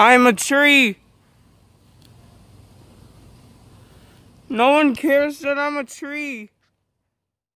I'm a tree. No one cares that I'm a tree.